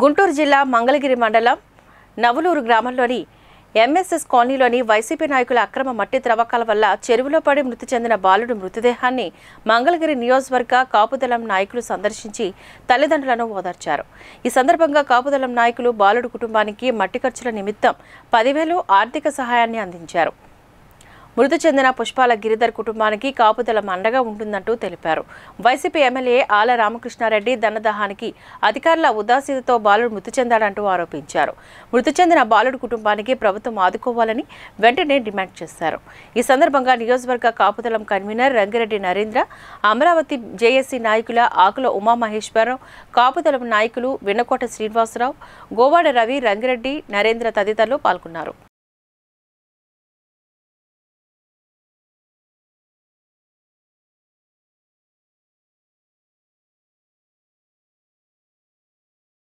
గుంటూరు జిల్లా మంగళగిరి మండలం నవలూరు గ్రామంలోని ఎంఎస్ఎస్ కాలనీలోని వైసీపీ నాయకుల అక్రమ మట్టి త్రవ్వకాల వల్ల చెరువులో పడి మృతి చెందిన బాలుడు మృతదేహాన్ని మంగళగిరి నియోజకవర్గ కాపుదలం నాయకులు సందర్శించి తల్లిదండ్రులను ఓదార్చారు ఈ సందర్భంగా కాపుదలం నాయకులు బాలుడు కుటుంబానికి మట్టి ఖర్చుల నిమిత్తం పదివేలు ఆర్థిక సహాయాన్ని అందించారు మృతి చెందిన పుష్పాల గిరిధర్ కుటుంబానికి కాపుదల అండగా ఉంటుందంటూ తెలిపారు వైసీపీ ఎమ్మెల్యే ఆల రామకృష్ణారెడ్డి ధనదహానికి అధికారుల ఉదాసీనతో బాలుడు మృతి చెందాడంటూ ఆరోపించారు మృతి చెందిన బాలుడు కుటుంబానికి ప్రభుత్వం ఆదుకోవాలని వెంటనే డిమాండ్ చేశారు ఈ సందర్భంగా నియోజకవర్గ కాపుదలం కన్వీనర్ రంగిరెడ్డి నరేంద్ర అమరావతి జేఏసీ నాయకుల ఆకుల ఉమామహేశ్వరరావు కాపుదలం నాయకులు విన్నకోట శ్రీనివాసరావు గోవాడ రవి రంగిరెడ్డి నరేంద్ర తదితరులు పాల్గొన్నారు